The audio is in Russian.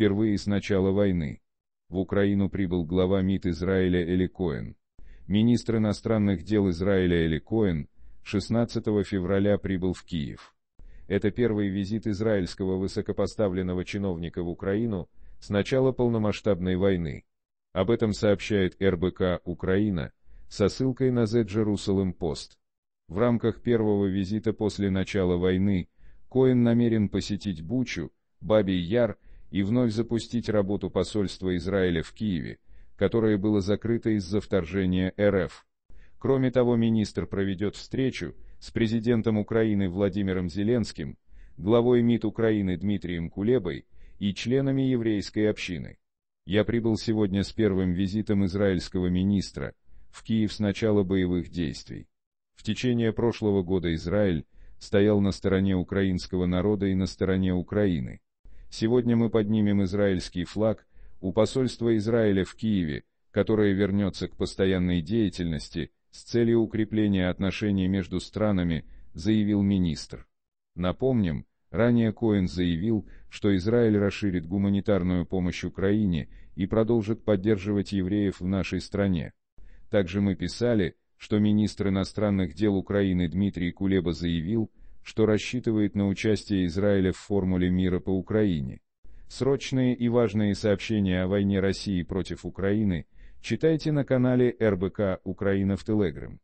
Впервые с начала войны. В Украину прибыл глава МИД Израиля Эли Коэн. Министр иностранных дел Израиля Эли Коэн 16 февраля прибыл в Киев. Это первый визит израильского высокопоставленного чиновника в Украину с начала полномасштабной войны. Об этом сообщает РБК «Украина» со ссылкой на The Jerusalem Post. В рамках первого визита после начала войны Коэн намерен посетить Бучу, Бабий Яр и вновь запустить работу посольства Израиля в Киеве, которое было закрыто из-за вторжения РФ. Кроме того, министр проведет встречу с президентом Украины Владимиром Зеленским, главой МИД Украины Дмитрием Кулебой и членами еврейской общины. Я прибыл сегодня с первым визитом израильского министра в Киев с начала боевых действий. В течение прошлого года Израиль стоял на стороне украинского народа и на стороне Украины. Сегодня мы поднимем израильский флаг у посольства Израиля в Киеве, которое вернется к постоянной деятельности с целью укрепления отношений между странами, заявил министр. Напомним, ранее Коэн заявил, что Израиль расширит гуманитарную помощь Украине и продолжит поддерживать евреев в нашей стране. Также мы писали, что министр иностранных дел Украины Дмитрий Кулеба заявил, что рассчитывает на участие Израиля в формуле мира по Украине. Срочные и важные сообщения о войне России против Украины читайте на канале РБК «Украина в Телеграм».